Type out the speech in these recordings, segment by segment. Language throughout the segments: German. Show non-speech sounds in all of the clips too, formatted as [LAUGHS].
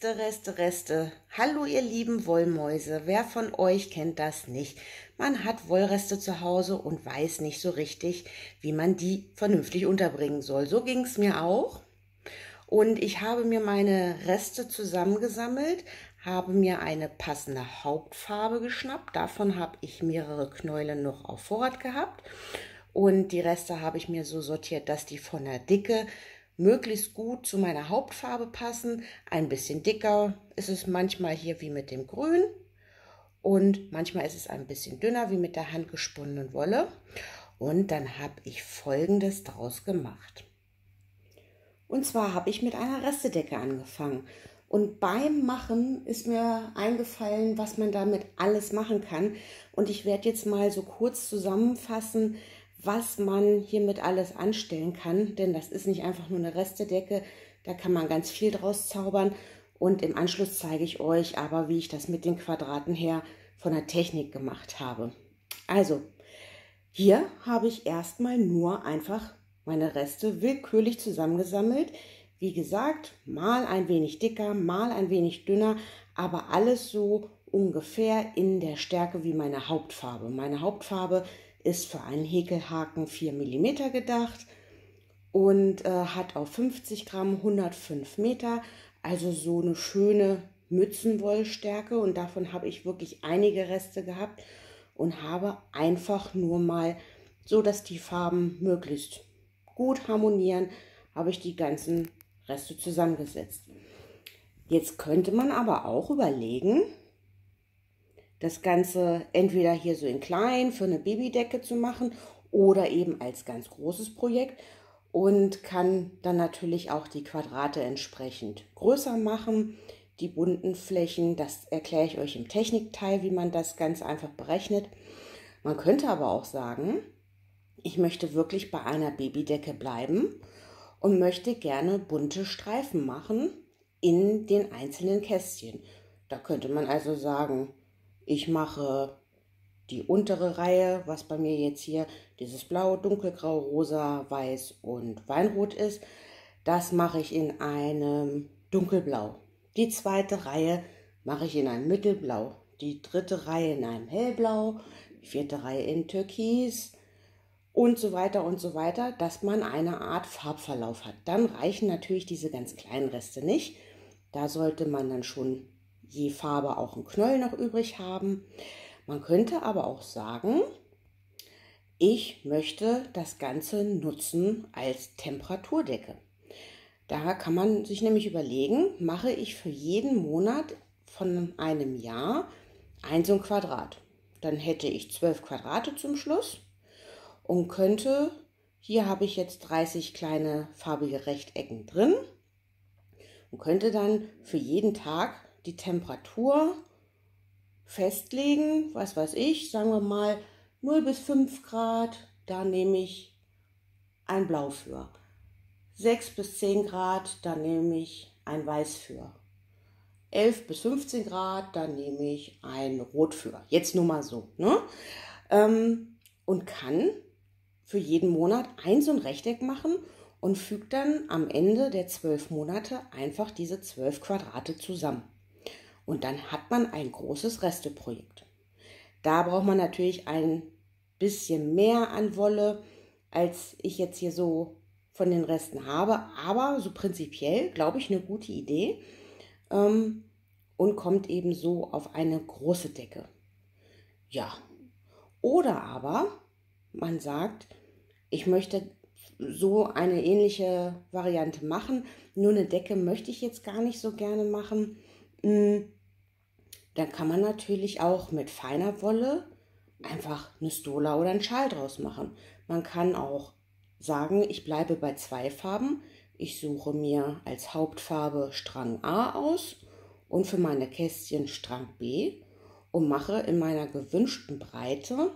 Reste, Reste, Reste. Hallo ihr lieben Wollmäuse, wer von euch kennt das nicht? Man hat Wollreste zu Hause und weiß nicht so richtig, wie man die vernünftig unterbringen soll. So ging es mir auch. Und ich habe mir meine Reste zusammengesammelt, habe mir eine passende Hauptfarbe geschnappt. Davon habe ich mehrere Knäule noch auf Vorrat gehabt. Und die Reste habe ich mir so sortiert, dass die von der Dicke möglichst gut zu meiner Hauptfarbe passen. Ein bisschen dicker ist es manchmal hier wie mit dem Grün und manchmal ist es ein bisschen dünner wie mit der handgesponnenen Wolle. Und dann habe ich folgendes draus gemacht. Und zwar habe ich mit einer Restedecke angefangen. Und beim Machen ist mir eingefallen, was man damit alles machen kann. Und ich werde jetzt mal so kurz zusammenfassen, was man hiermit alles anstellen kann, denn das ist nicht einfach nur eine Restedecke, da kann man ganz viel draus zaubern und im Anschluss zeige ich euch aber, wie ich das mit den Quadraten her von der Technik gemacht habe. Also, hier habe ich erstmal nur einfach meine Reste willkürlich zusammengesammelt. Wie gesagt, mal ein wenig dicker, mal ein wenig dünner, aber alles so ungefähr in der Stärke wie meine Hauptfarbe. Meine Hauptfarbe ist ist für einen Häkelhaken 4 mm gedacht und äh, hat auf 50 Gramm 105 Meter, also so eine schöne Mützenwollstärke und davon habe ich wirklich einige Reste gehabt und habe einfach nur mal, so dass die Farben möglichst gut harmonieren, habe ich die ganzen Reste zusammengesetzt. Jetzt könnte man aber auch überlegen, das Ganze entweder hier so in klein für eine Babydecke zu machen oder eben als ganz großes Projekt und kann dann natürlich auch die Quadrate entsprechend größer machen. Die bunten Flächen, das erkläre ich euch im Technikteil, wie man das ganz einfach berechnet. Man könnte aber auch sagen, ich möchte wirklich bei einer Babydecke bleiben und möchte gerne bunte Streifen machen in den einzelnen Kästchen. Da könnte man also sagen, ich mache die untere Reihe, was bei mir jetzt hier dieses Blau, Dunkelgrau, Rosa, Weiß und Weinrot ist. Das mache ich in einem Dunkelblau. Die zweite Reihe mache ich in einem Mittelblau. Die dritte Reihe in einem Hellblau. Die vierte Reihe in Türkis. Und so weiter und so weiter, dass man eine Art Farbverlauf hat. Dann reichen natürlich diese ganz kleinen Reste nicht. Da sollte man dann schon je Farbe auch einen Knöll noch übrig haben. Man könnte aber auch sagen, ich möchte das Ganze nutzen als Temperaturdecke. Da kann man sich nämlich überlegen, mache ich für jeden Monat von einem Jahr ein so ein Quadrat. Dann hätte ich zwölf Quadrate zum Schluss und könnte, hier habe ich jetzt 30 kleine farbige Rechtecken drin und könnte dann für jeden Tag die Temperatur festlegen, was weiß ich, sagen wir mal 0 bis 5 Grad, da nehme ich ein Blau für. 6 bis 10 Grad, da nehme ich ein Weiß für. 11 bis 15 Grad, da nehme ich ein Rot für. Jetzt nur mal so. Ne? Ähm, und kann für jeden Monat ein so ein Rechteck machen und fügt dann am Ende der zwölf Monate einfach diese zwölf Quadrate zusammen. Und dann hat man ein großes Resteprojekt. Da braucht man natürlich ein bisschen mehr an Wolle, als ich jetzt hier so von den Resten habe. Aber so prinzipiell glaube ich eine gute Idee ähm, und kommt eben so auf eine große Decke. Ja. Oder aber man sagt, ich möchte so eine ähnliche Variante machen, nur eine Decke möchte ich jetzt gar nicht so gerne machen. Hm dann kann man natürlich auch mit feiner Wolle einfach eine Stola oder einen Schal draus machen. Man kann auch sagen, ich bleibe bei zwei Farben. Ich suche mir als Hauptfarbe Strang A aus und für meine Kästchen Strang B und mache in meiner gewünschten Breite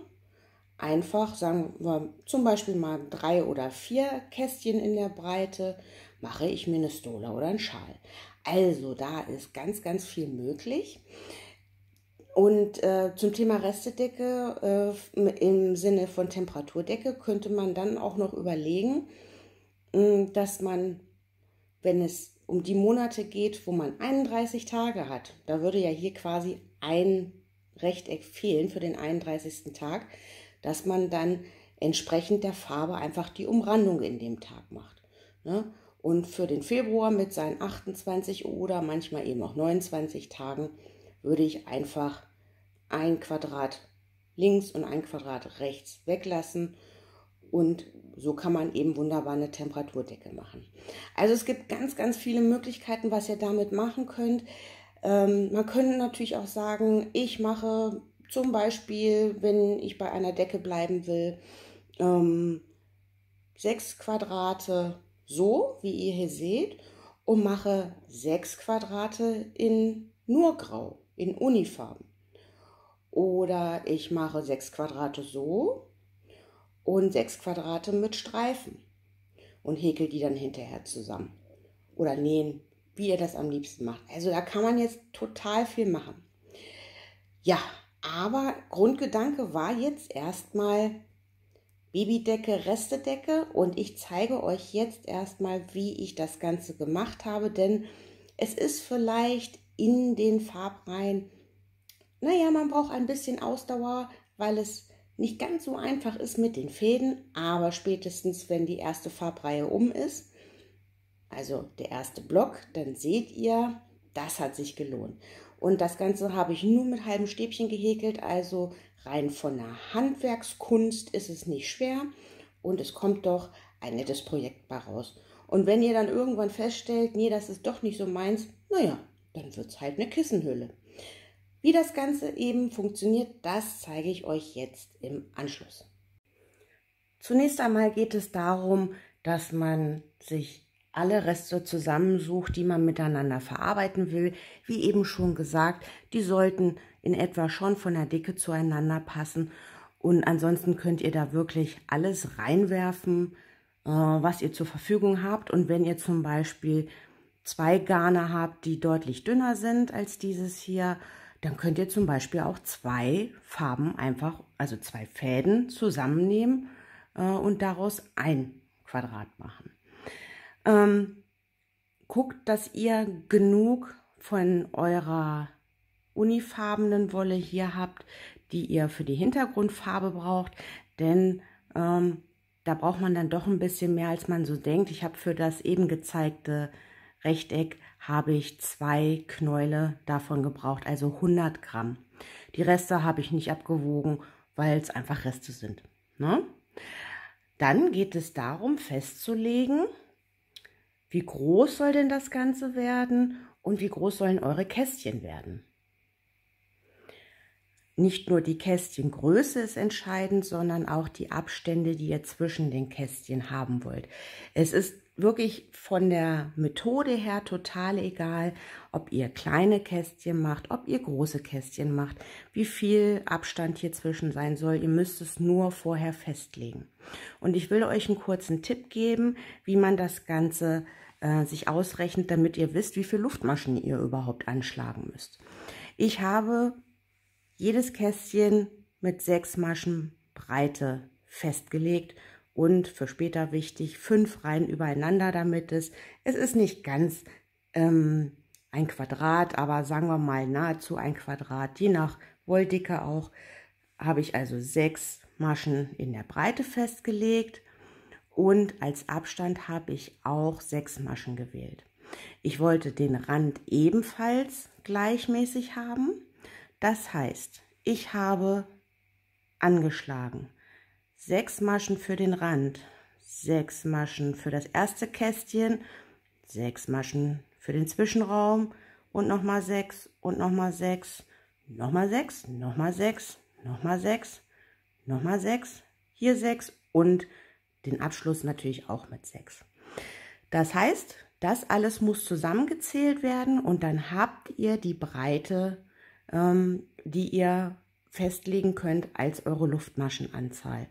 einfach, sagen wir zum Beispiel mal drei oder vier Kästchen in der Breite, mache ich mir eine Stola oder einen Schal. Also da ist ganz, ganz viel möglich. Und äh, zum Thema Restedecke äh, im Sinne von Temperaturdecke könnte man dann auch noch überlegen, hm, dass man, wenn es um die Monate geht, wo man 31 Tage hat, da würde ja hier quasi ein Rechteck fehlen für den 31. Tag, dass man dann entsprechend der Farbe einfach die Umrandung in dem Tag macht. Ne? Und für den Februar mit seinen 28 oder manchmal eben auch 29 Tagen würde ich einfach ein Quadrat links und ein Quadrat rechts weglassen und so kann man eben wunderbar eine Temperaturdecke machen. Also es gibt ganz, ganz viele Möglichkeiten, was ihr damit machen könnt. Ähm, man könnte natürlich auch sagen, ich mache zum Beispiel, wenn ich bei einer Decke bleiben will, ähm, sechs Quadrate so, wie ihr hier seht, und mache sechs Quadrate in nur grau in Unifarben. Oder ich mache sechs Quadrate so und sechs Quadrate mit Streifen und häkel die dann hinterher zusammen. Oder nähen, wie ihr das am liebsten macht. Also da kann man jetzt total viel machen. Ja, aber Grundgedanke war jetzt erstmal Babydecke, Restedecke und ich zeige euch jetzt erstmal, wie ich das Ganze gemacht habe, denn es ist vielleicht in den Farbreihen. Naja, man braucht ein bisschen Ausdauer, weil es nicht ganz so einfach ist mit den Fäden, aber spätestens, wenn die erste Farbreihe um ist, also der erste Block, dann seht ihr, das hat sich gelohnt. Und das Ganze habe ich nur mit halben Stäbchen gehäkelt, also rein von der Handwerkskunst ist es nicht schwer und es kommt doch ein nettes Projekt bei raus. Und wenn ihr dann irgendwann feststellt, nee, das ist doch nicht so meins, naja, dann wird es halt eine Kissenhülle. Wie das Ganze eben funktioniert, das zeige ich euch jetzt im Anschluss. Zunächst einmal geht es darum, dass man sich alle Reste zusammensucht, die man miteinander verarbeiten will. Wie eben schon gesagt, die sollten in etwa schon von der Dicke zueinander passen. Und ansonsten könnt ihr da wirklich alles reinwerfen, äh, was ihr zur Verfügung habt. Und wenn ihr zum Beispiel zwei Garne habt, die deutlich dünner sind als dieses hier, dann könnt ihr zum Beispiel auch zwei Farben einfach, also zwei Fäden zusammennehmen äh, und daraus ein Quadrat machen. Ähm, guckt, dass ihr genug von eurer unifarbenen Wolle hier habt, die ihr für die Hintergrundfarbe braucht, denn ähm, da braucht man dann doch ein bisschen mehr, als man so denkt. Ich habe für das eben gezeigte Rechteck habe ich zwei Knäule davon gebraucht, also 100 Gramm. Die Reste habe ich nicht abgewogen, weil es einfach Reste sind. Ne? Dann geht es darum festzulegen, wie groß soll denn das Ganze werden und wie groß sollen eure Kästchen werden. Nicht nur die Kästchengröße ist entscheidend, sondern auch die Abstände, die ihr zwischen den Kästchen haben wollt. Es ist wirklich von der Methode her total egal, ob ihr kleine Kästchen macht, ob ihr große Kästchen macht, wie viel Abstand hier zwischen sein soll. Ihr müsst es nur vorher festlegen. Und ich will euch einen kurzen Tipp geben, wie man das Ganze äh, sich ausrechnet, damit ihr wisst, wie viel Luftmaschen ihr überhaupt anschlagen müsst. Ich habe jedes Kästchen mit sechs Maschen Breite festgelegt und für später wichtig, fünf Reihen übereinander damit es. Es ist nicht ganz ähm, ein Quadrat, aber sagen wir mal nahezu ein Quadrat, je nach Wolldicke auch, habe ich also sechs Maschen in der Breite festgelegt und als Abstand habe ich auch sechs Maschen gewählt. Ich wollte den Rand ebenfalls gleichmäßig haben. Das heißt, ich habe angeschlagen sechs Maschen für den Rand, sechs Maschen für das erste Kästchen, sechs Maschen für den Zwischenraum und nochmal sechs und nochmal sechs, nochmal sechs, nochmal sechs, nochmal sechs, nochmal sechs, hier sechs und den Abschluss natürlich auch mit sechs. Das heißt, das alles muss zusammengezählt werden und dann habt ihr die Breite, ähm, die ihr festlegen könnt als eure Luftmaschenanzahl.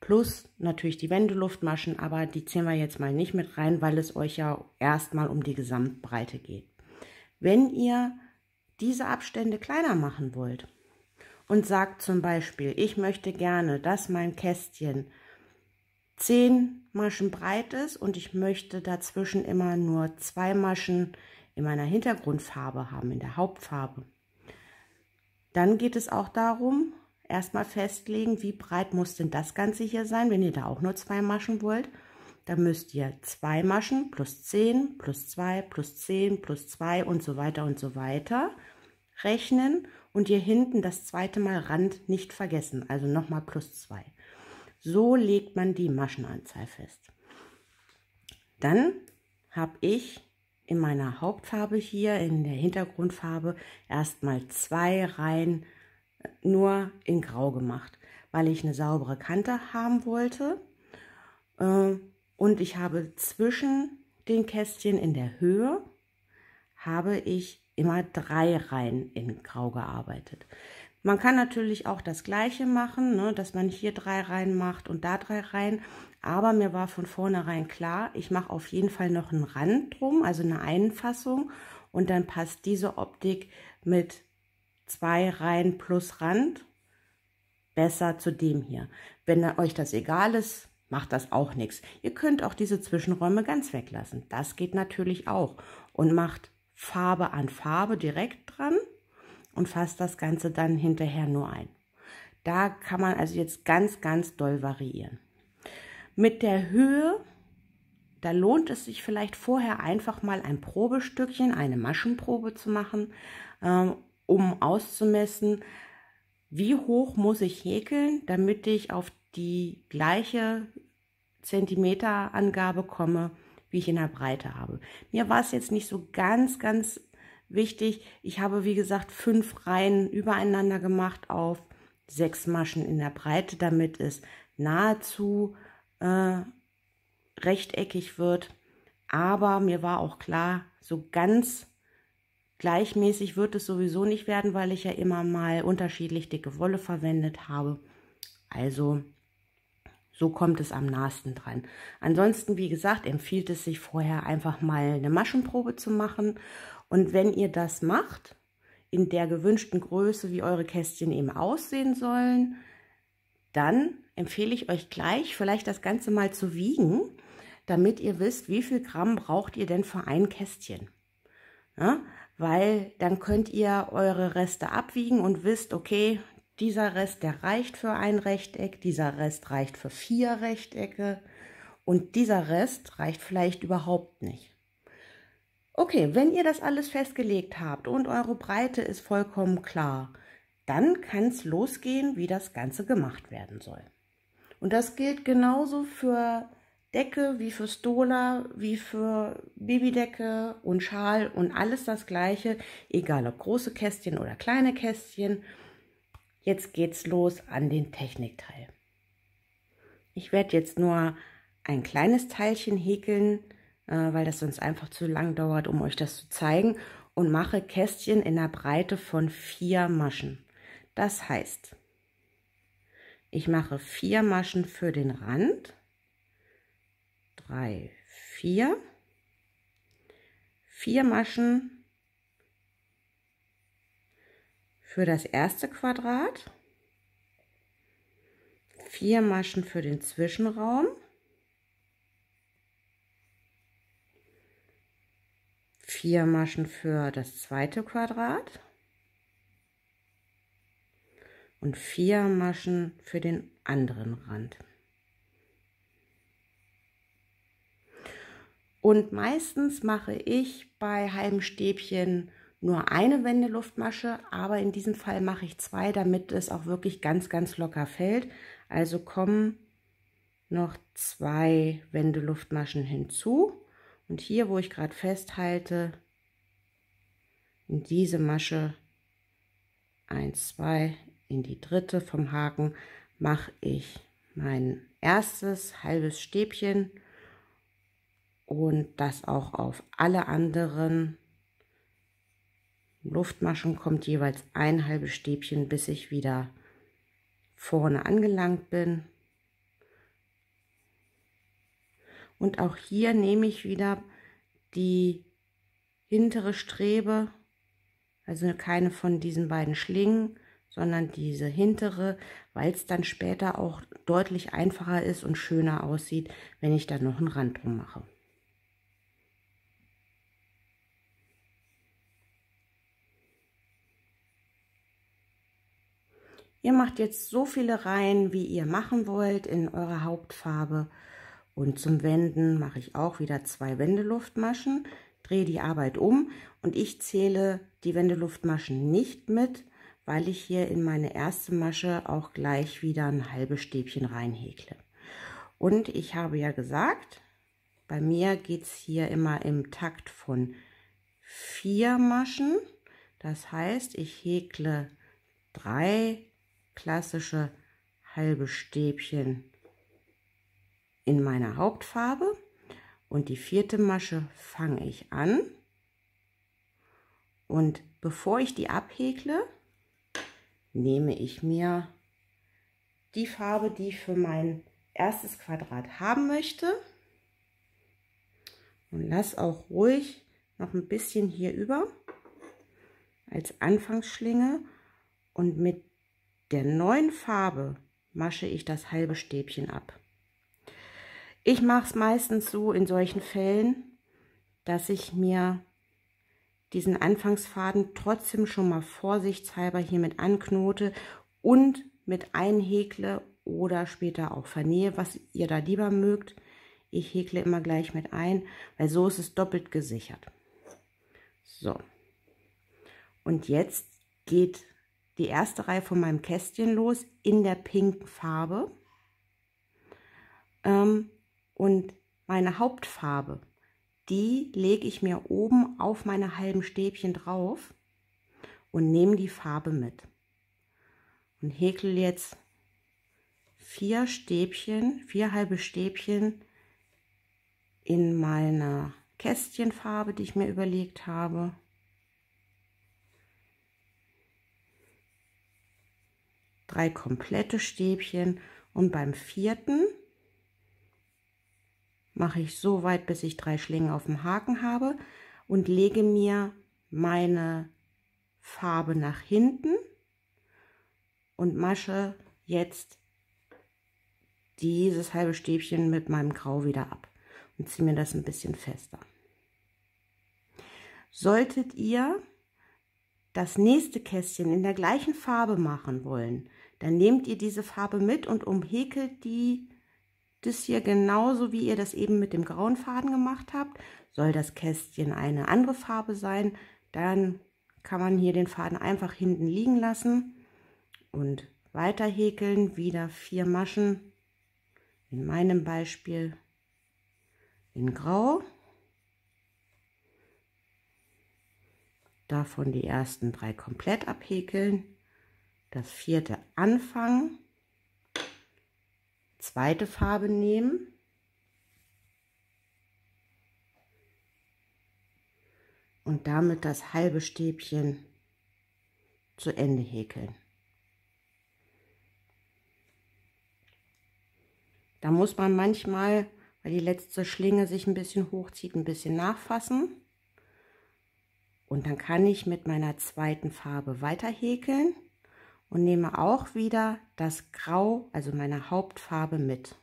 Plus natürlich die Wendeluftmaschen, aber die zählen wir jetzt mal nicht mit rein, weil es euch ja erstmal um die Gesamtbreite geht. Wenn ihr diese Abstände kleiner machen wollt und sagt zum Beispiel, ich möchte gerne, dass mein Kästchen 10 Maschen breit ist und ich möchte dazwischen immer nur zwei Maschen in meiner Hintergrundfarbe haben, in der Hauptfarbe, dann geht es auch darum, erstmal festlegen, wie breit muss denn das Ganze hier sein, wenn ihr da auch nur zwei Maschen wollt. Dann müsst ihr zwei Maschen plus 10, plus 2, plus 10, plus 2 und so weiter und so weiter rechnen und ihr hinten das zweite Mal Rand nicht vergessen, also nochmal plus 2. So legt man die Maschenanzahl fest. Dann habe ich in meiner Hauptfarbe hier, in der Hintergrundfarbe, erstmal zwei Reihen äh, nur in Grau gemacht, weil ich eine saubere Kante haben wollte. Äh, und ich habe zwischen den Kästchen in der Höhe, habe ich immer drei Reihen in Grau gearbeitet. Man kann natürlich auch das gleiche machen, ne, dass man hier drei Reihen macht und da drei Reihen, aber mir war von vornherein klar, ich mache auf jeden Fall noch einen Rand drum, also eine Einfassung. Und dann passt diese Optik mit zwei Reihen plus Rand besser zu dem hier. Wenn euch das egal ist, macht das auch nichts. Ihr könnt auch diese Zwischenräume ganz weglassen. Das geht natürlich auch. Und macht Farbe an Farbe direkt dran und fasst das Ganze dann hinterher nur ein. Da kann man also jetzt ganz, ganz doll variieren. Mit der Höhe, da lohnt es sich vielleicht vorher einfach mal ein Probestückchen, eine Maschenprobe zu machen, ähm, um auszumessen, wie hoch muss ich häkeln, damit ich auf die gleiche Zentimeterangabe komme, wie ich in der Breite habe. Mir war es jetzt nicht so ganz, ganz wichtig. Ich habe, wie gesagt, fünf Reihen übereinander gemacht auf sechs Maschen in der Breite, damit es nahezu äh, rechteckig wird. Aber mir war auch klar, so ganz gleichmäßig wird es sowieso nicht werden, weil ich ja immer mal unterschiedlich dicke Wolle verwendet habe. Also so kommt es am nahesten dran. Ansonsten, wie gesagt, empfiehlt es sich vorher einfach mal eine Maschenprobe zu machen. Und wenn ihr das macht, in der gewünschten Größe, wie eure Kästchen eben aussehen sollen, dann empfehle ich euch gleich, vielleicht das Ganze mal zu wiegen, damit ihr wisst, wie viel Gramm braucht ihr denn für ein Kästchen. Ja? Weil dann könnt ihr eure Reste abwiegen und wisst, okay, dieser Rest, der reicht für ein Rechteck, dieser Rest reicht für vier Rechtecke und dieser Rest reicht vielleicht überhaupt nicht. Okay, wenn ihr das alles festgelegt habt und eure Breite ist vollkommen klar, dann kann es losgehen, wie das Ganze gemacht werden soll. Und das gilt genauso für Decke wie für Stola, wie für Babydecke und Schal und alles das gleiche, egal ob große Kästchen oder kleine Kästchen. Jetzt geht's los an den Technikteil. Ich werde jetzt nur ein kleines Teilchen häkeln, äh, weil das sonst einfach zu lang dauert, um euch das zu zeigen und mache Kästchen in der Breite von vier Maschen. Das heißt, ich mache vier Maschen für den Rand. Drei, vier. Vier Maschen für das erste Quadrat. Vier Maschen für den Zwischenraum. Vier Maschen für das zweite Quadrat und vier Maschen für den anderen Rand. Und meistens mache ich bei halben Stäbchen nur eine Wendeluftmasche, aber in diesem Fall mache ich zwei, damit es auch wirklich ganz, ganz locker fällt. Also kommen noch zwei Wendeluftmaschen hinzu. Und hier, wo ich gerade festhalte, in diese Masche 1, 2, in die dritte vom Haken mache ich mein erstes halbes Stäbchen und das auch auf alle anderen Luftmaschen kommt jeweils ein halbes Stäbchen, bis ich wieder vorne angelangt bin. Und auch hier nehme ich wieder die hintere Strebe, also keine von diesen beiden Schlingen, sondern diese hintere, weil es dann später auch deutlich einfacher ist und schöner aussieht, wenn ich dann noch einen Rand drum mache. Ihr macht jetzt so viele Reihen, wie ihr machen wollt in eurer Hauptfarbe. Und zum Wenden mache ich auch wieder zwei Wendeluftmaschen, drehe die Arbeit um und ich zähle die Wendeluftmaschen nicht mit, weil ich hier in meine erste Masche auch gleich wieder ein halbes Stäbchen reinhäkle. Und ich habe ja gesagt, bei mir geht es hier immer im Takt von vier Maschen. Das heißt, ich häkle drei klassische halbe Stäbchen in meiner Hauptfarbe und die vierte Masche fange ich an und bevor ich die abhäkle, nehme ich mir die Farbe, die ich für mein erstes Quadrat haben möchte. Und lass auch ruhig noch ein bisschen hier über als Anfangsschlinge. Und mit der neuen Farbe masche ich das halbe Stäbchen ab. Ich mache es meistens so in solchen Fällen, dass ich mir diesen Anfangsfaden trotzdem schon mal vorsichtshalber hier mit anknote und mit einhäkle oder später auch vernähe, was ihr da lieber mögt. Ich häkle immer gleich mit ein, weil so ist es doppelt gesichert. So. Und jetzt geht die erste Reihe von meinem Kästchen los in der pinken Farbe. Ähm, und meine Hauptfarbe die lege ich mir oben auf meine halben Stäbchen drauf und nehme die Farbe mit. Und häkel jetzt vier Stäbchen, vier halbe Stäbchen in meiner Kästchenfarbe, die ich mir überlegt habe. Drei komplette Stäbchen und beim vierten mache ich so weit, bis ich drei Schlingen auf dem Haken habe und lege mir meine Farbe nach hinten und masche jetzt dieses halbe Stäbchen mit meinem Grau wieder ab und ziehe mir das ein bisschen fester. Solltet ihr das nächste Kästchen in der gleichen Farbe machen wollen, dann nehmt ihr diese Farbe mit und umhäkelt die das hier genauso, wie ihr das eben mit dem grauen Faden gemacht habt. Soll das Kästchen eine andere Farbe sein, dann kann man hier den Faden einfach hinten liegen lassen und weiter häkeln. Wieder vier Maschen, in meinem Beispiel in grau. Davon die ersten drei komplett abhäkeln, das vierte anfangen zweite Farbe nehmen. Und damit das halbe Stäbchen zu Ende häkeln. Da muss man manchmal, weil die letzte Schlinge sich ein bisschen hochzieht, ein bisschen nachfassen. Und dann kann ich mit meiner zweiten Farbe weiter häkeln und nehme auch wieder das Grau, also meine Hauptfarbe mit.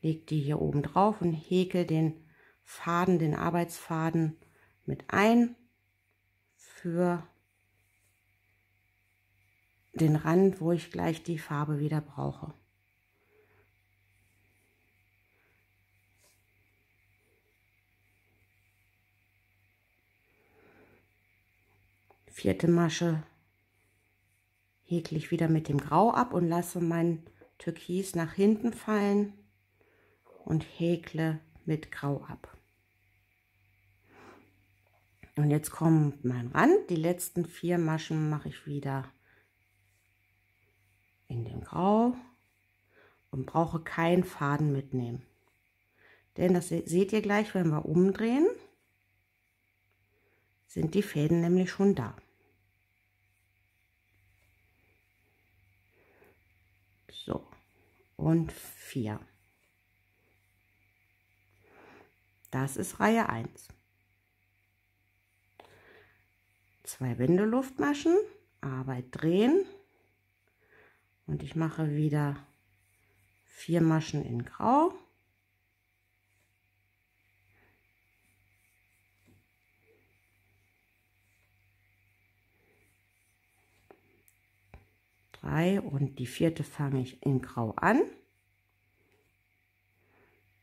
Leg die hier oben drauf und häkel den Faden, den Arbeitsfaden mit ein für den Rand, wo ich gleich die Farbe wieder brauche. Vierte Masche häkle ich wieder mit dem Grau ab und lasse mein Türkis nach hinten fallen und häkle mit Grau ab. Und jetzt kommt mein Rand. Die letzten vier Maschen mache ich wieder in den Grau und brauche keinen Faden mitnehmen. Denn das seht ihr gleich, wenn wir umdrehen, sind die Fäden nämlich schon da. und 4. Das ist Reihe 1. Zwei Windeluftmaschen, Arbeit drehen und ich mache wieder vier Maschen in Grau 3 und die vierte fange ich in Grau an.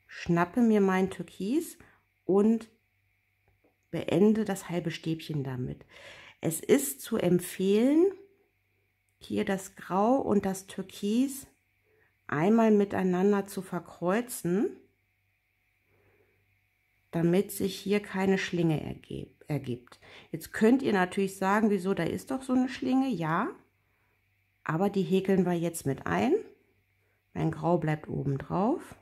Schnappe mir mein Türkis und beende das halbe Stäbchen damit. Es ist zu empfehlen, hier das Grau und das Türkis einmal miteinander zu verkreuzen, damit sich hier keine Schlinge ergibt. Jetzt könnt ihr natürlich sagen, wieso, da ist doch so eine Schlinge. Ja, aber die häkeln wir jetzt mit ein. Mein Grau bleibt oben drauf.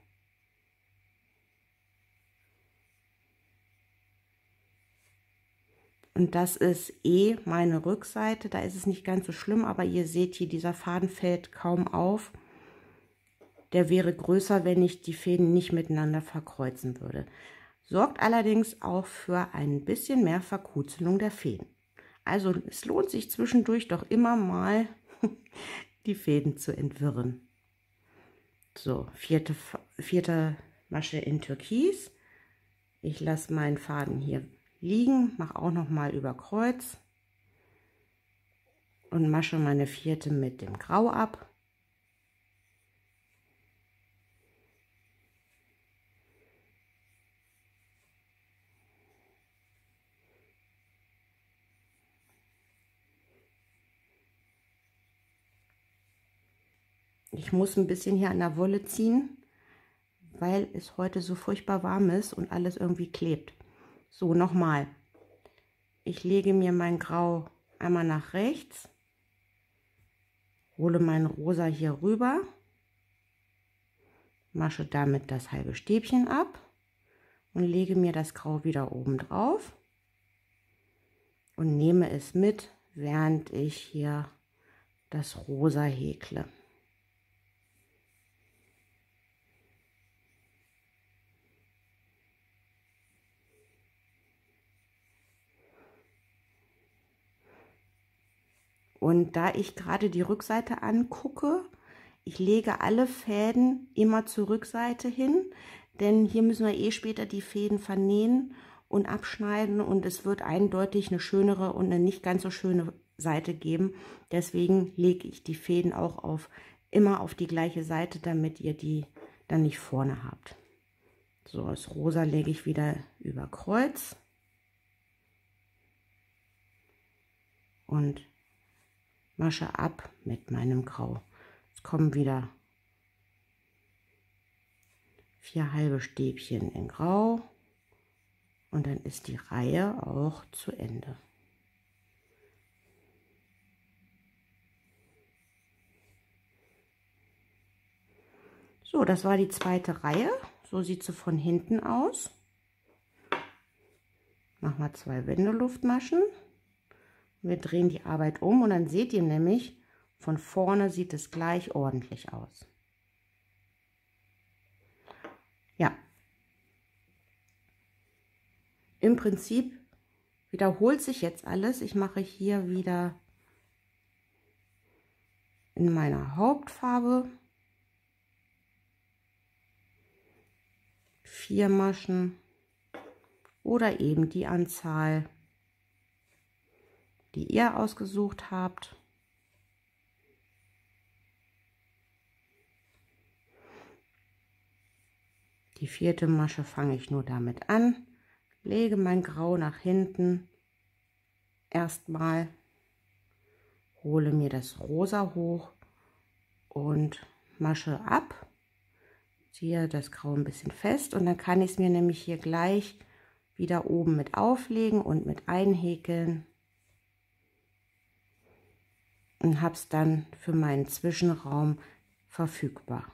Und das ist eh meine Rückseite. Da ist es nicht ganz so schlimm, aber ihr seht hier, dieser Faden fällt kaum auf. Der wäre größer, wenn ich die Fäden nicht miteinander verkreuzen würde. Sorgt allerdings auch für ein bisschen mehr Verkuzelung der Fäden. Also es lohnt sich zwischendurch doch immer mal [LAUGHS] die Fäden zu entwirren. So, vierte, vierte Masche in Türkis. Ich lasse meinen Faden hier liegen, mache auch noch mal über Kreuz und masche meine vierte mit dem Grau ab. Ich muss ein bisschen hier an der Wolle ziehen, weil es heute so furchtbar warm ist und alles irgendwie klebt. So, nochmal. Ich lege mir mein Grau einmal nach rechts, hole mein Rosa hier rüber, masche damit das halbe Stäbchen ab und lege mir das Grau wieder oben drauf und nehme es mit, während ich hier das Rosa häkle. Und da ich gerade die Rückseite angucke, ich lege alle Fäden immer zur Rückseite hin, denn hier müssen wir eh später die Fäden vernähen und abschneiden und es wird eindeutig eine schönere und eine nicht ganz so schöne Seite geben. Deswegen lege ich die Fäden auch auf immer auf die gleiche Seite, damit ihr die dann nicht vorne habt. So, das Rosa lege ich wieder über Kreuz. Und Masche ab mit meinem Grau. Es kommen wieder vier halbe Stäbchen in Grau und dann ist die Reihe auch zu Ende. So, das war die zweite Reihe. So sieht sie von hinten aus. Machen wir zwei Wendeluftmaschen. Wir drehen die Arbeit um und dann seht ihr nämlich, von vorne sieht es gleich ordentlich aus. Ja. Im Prinzip wiederholt sich jetzt alles. Ich mache hier wieder in meiner Hauptfarbe vier Maschen oder eben die Anzahl die ihr ausgesucht habt. Die vierte Masche fange ich nur damit an, lege mein Grau nach hinten erstmal, hole mir das Rosa hoch und Masche ab, ziehe das Grau ein bisschen fest und dann kann ich es mir nämlich hier gleich wieder oben mit auflegen und mit einhäkeln und habe es dann für meinen Zwischenraum verfügbar.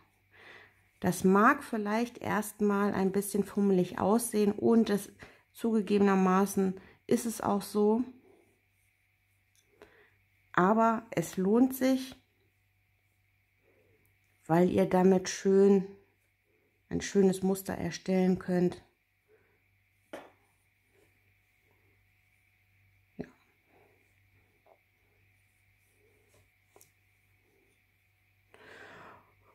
Das mag vielleicht erstmal ein bisschen fummelig aussehen und es zugegebenermaßen ist es auch so. Aber es lohnt sich, weil ihr damit schön ein schönes Muster erstellen könnt.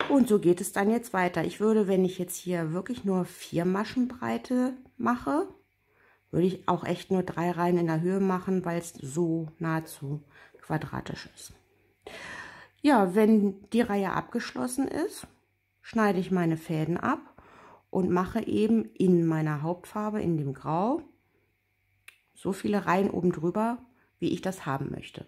Und so geht es dann jetzt weiter. Ich würde, wenn ich jetzt hier wirklich nur vier Maschenbreite mache, würde ich auch echt nur drei Reihen in der Höhe machen, weil es so nahezu quadratisch ist. Ja, wenn die Reihe abgeschlossen ist, schneide ich meine Fäden ab und mache eben in meiner Hauptfarbe, in dem Grau, so viele Reihen oben drüber, wie ich das haben möchte.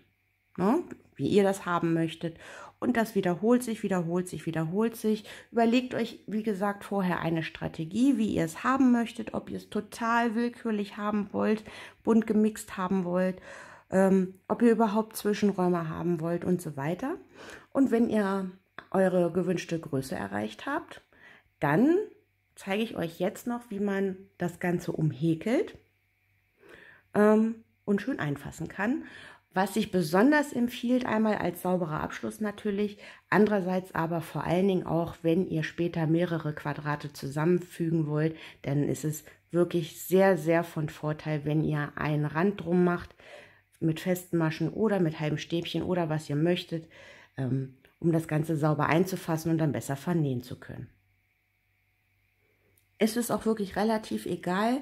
Ne? Wie ihr das haben möchtet. Und das wiederholt sich, wiederholt sich, wiederholt sich. Überlegt euch, wie gesagt, vorher eine Strategie, wie ihr es haben möchtet, ob ihr es total willkürlich haben wollt, bunt gemixt haben wollt, ähm, ob ihr überhaupt Zwischenräume haben wollt und so weiter. Und wenn ihr eure gewünschte Größe erreicht habt, dann zeige ich euch jetzt noch, wie man das Ganze umhäkelt ähm, und schön einfassen kann. Was sich besonders empfiehlt, einmal als sauberer Abschluss natürlich, andererseits aber vor allen Dingen auch, wenn ihr später mehrere Quadrate zusammenfügen wollt, dann ist es wirklich sehr, sehr von Vorteil, wenn ihr einen Rand drum macht, mit festen Maschen oder mit halben Stäbchen oder was ihr möchtet, ähm, um das Ganze sauber einzufassen und dann besser vernähen zu können. Es ist auch wirklich relativ egal,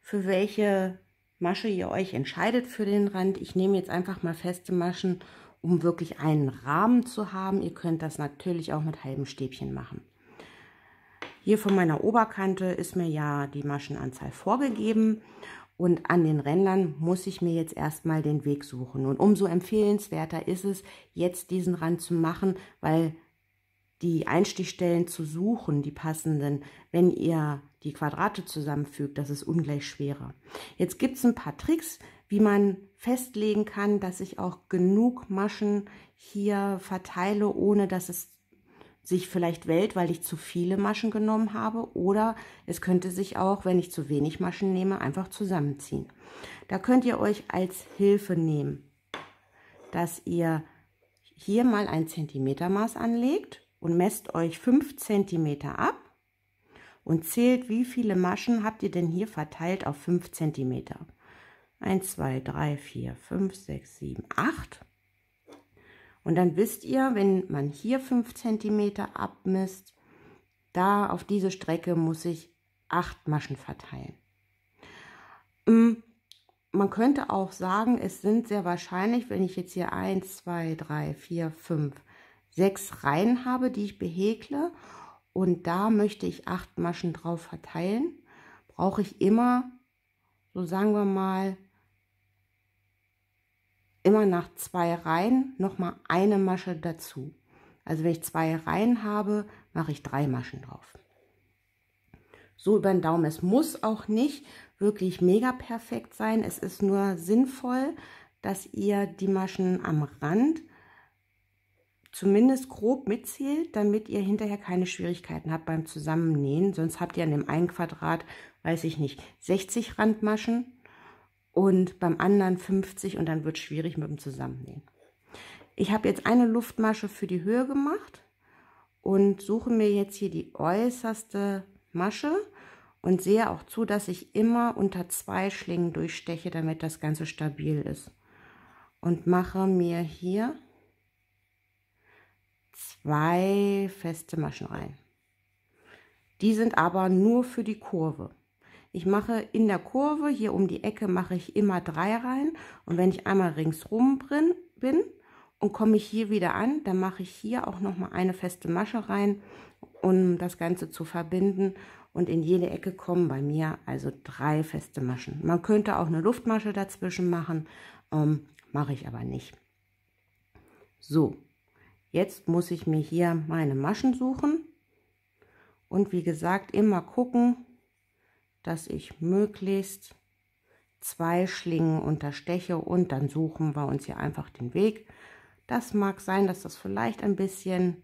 für welche Masche ihr euch entscheidet für den Rand. Ich nehme jetzt einfach mal feste Maschen, um wirklich einen Rahmen zu haben. Ihr könnt das natürlich auch mit halben Stäbchen machen. Hier von meiner Oberkante ist mir ja die Maschenanzahl vorgegeben und an den Rändern muss ich mir jetzt erstmal den Weg suchen. Und umso empfehlenswerter ist es, jetzt diesen Rand zu machen, weil die Einstichstellen zu suchen, die passenden, wenn ihr die Quadrate zusammenfügt, das ist ungleich schwerer. Jetzt gibt es ein paar Tricks, wie man festlegen kann, dass ich auch genug Maschen hier verteile, ohne dass es sich vielleicht wählt, weil ich zu viele Maschen genommen habe oder es könnte sich auch, wenn ich zu wenig Maschen nehme, einfach zusammenziehen. Da könnt ihr euch als Hilfe nehmen, dass ihr hier mal ein Zentimetermaß anlegt und messt euch fünf Zentimeter ab und zählt, wie viele Maschen habt ihr denn hier verteilt auf 5 cm. 1, 2, 3, 4, 5, 6, 7, 8. Und dann wisst ihr, wenn man hier 5 cm abmisst, da auf diese Strecke muss ich 8 Maschen verteilen. Ähm, man könnte auch sagen, es sind sehr wahrscheinlich, wenn ich jetzt hier 1, 2, 3, 4, 5, 6 Reihen habe, die ich behäkle und da möchte ich acht Maschen drauf verteilen. Brauche ich immer, so sagen wir mal, immer nach zwei Reihen nochmal eine Masche dazu. Also wenn ich zwei Reihen habe, mache ich drei Maschen drauf. So über den Daumen. Es muss auch nicht wirklich mega perfekt sein. Es ist nur sinnvoll, dass ihr die Maschen am Rand zumindest grob mitzählt, damit ihr hinterher keine Schwierigkeiten habt beim Zusammennähen. Sonst habt ihr an dem einen Quadrat, weiß ich nicht, 60 Randmaschen und beim anderen 50 und dann wird es schwierig mit dem Zusammennähen. Ich habe jetzt eine Luftmasche für die Höhe gemacht und suche mir jetzt hier die äußerste Masche und sehe auch zu, dass ich immer unter zwei Schlingen durchsteche, damit das Ganze stabil ist. Und mache mir hier zwei feste Maschen rein. Die sind aber nur für die Kurve. Ich mache in der Kurve, hier um die Ecke, mache ich immer drei rein. Und wenn ich einmal ringsrum bin und komme ich hier wieder an, dann mache ich hier auch nochmal eine feste Masche rein, um das Ganze zu verbinden. Und in jede Ecke kommen bei mir also drei feste Maschen. Man könnte auch eine Luftmasche dazwischen machen, ähm, mache ich aber nicht. So, Jetzt muss ich mir hier meine Maschen suchen und wie gesagt immer gucken, dass ich möglichst zwei Schlingen untersteche und dann suchen wir uns hier einfach den Weg. Das mag sein, dass das vielleicht ein bisschen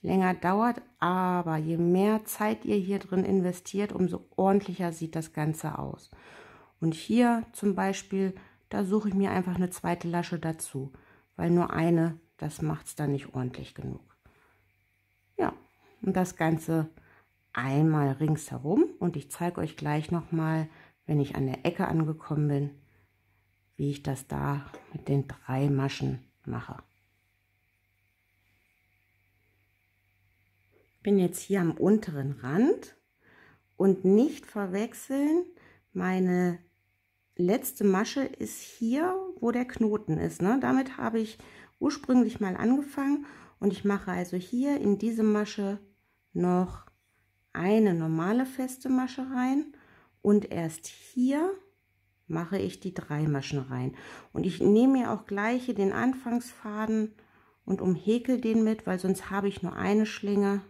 länger dauert, aber je mehr Zeit ihr hier drin investiert, umso ordentlicher sieht das Ganze aus. Und hier zum Beispiel, da suche ich mir einfach eine zweite Lasche dazu, weil nur eine das macht es dann nicht ordentlich genug. Ja, und das Ganze einmal ringsherum. Und ich zeige euch gleich nochmal, wenn ich an der Ecke angekommen bin, wie ich das da mit den drei Maschen mache. bin jetzt hier am unteren Rand und nicht verwechseln, meine letzte Masche ist hier, wo der Knoten ist. Ne? Damit habe ich ursprünglich mal angefangen und ich mache also hier in diese Masche noch eine normale feste Masche rein und erst hier mache ich die drei Maschen rein und ich nehme mir auch gleich den Anfangsfaden und umhäkel den mit, weil sonst habe ich nur eine Schlinge.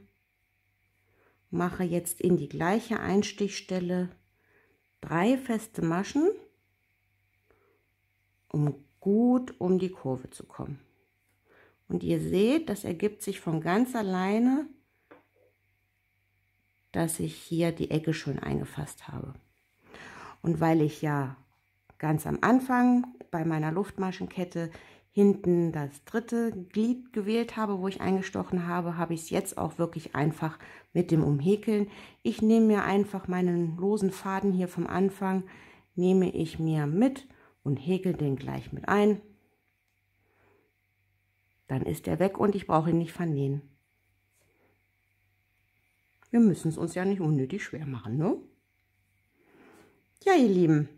Mache jetzt in die gleiche Einstichstelle drei feste Maschen, um gut um die Kurve zu kommen. Und ihr seht, das ergibt sich von ganz alleine, dass ich hier die Ecke schon eingefasst habe. Und weil ich ja ganz am Anfang bei meiner Luftmaschenkette hinten das dritte Glied gewählt habe, wo ich eingestochen habe, habe ich es jetzt auch wirklich einfach mit dem Umhäkeln. Ich nehme mir einfach meinen losen Faden hier vom Anfang, nehme ich mir mit und häkel den gleich mit ein. Dann ist er weg und ich brauche ihn nicht vernähen. Wir müssen es uns ja nicht unnötig schwer machen, ne? Ja, ihr Lieben,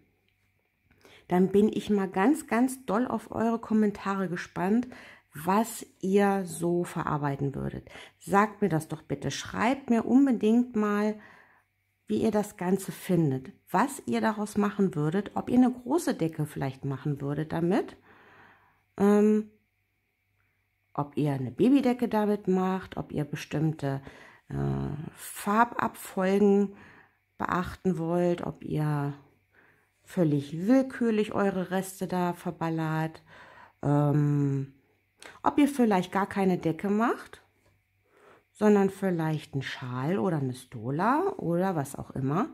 dann bin ich mal ganz, ganz doll auf eure Kommentare gespannt, was ihr so verarbeiten würdet. Sagt mir das doch bitte. Schreibt mir unbedingt mal, wie ihr das Ganze findet, was ihr daraus machen würdet, ob ihr eine große Decke vielleicht machen würdet damit. Ähm, ob ihr eine Babydecke damit macht, ob ihr bestimmte äh, Farbabfolgen beachten wollt, ob ihr völlig willkürlich eure Reste da verballert, ähm, ob ihr vielleicht gar keine Decke macht, sondern vielleicht einen Schal oder eine Stola oder was auch immer.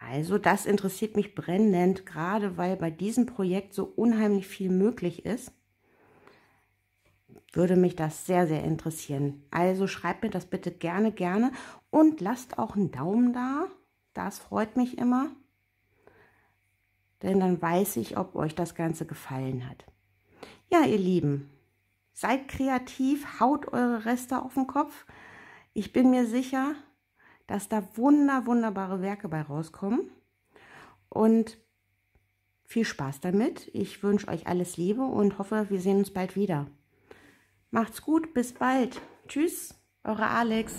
Also das interessiert mich brennend, gerade weil bei diesem Projekt so unheimlich viel möglich ist. Würde mich das sehr, sehr interessieren. Also schreibt mir das bitte gerne, gerne und lasst auch einen Daumen da. Das freut mich immer. Denn dann weiß ich, ob euch das Ganze gefallen hat. Ja, ihr Lieben, seid kreativ, haut eure Reste auf den Kopf. Ich bin mir sicher, dass da wunder, wunderbare Werke bei rauskommen. Und viel Spaß damit. Ich wünsche euch alles Liebe und hoffe, wir sehen uns bald wieder. Macht's gut, bis bald. Tschüss, eure Alex.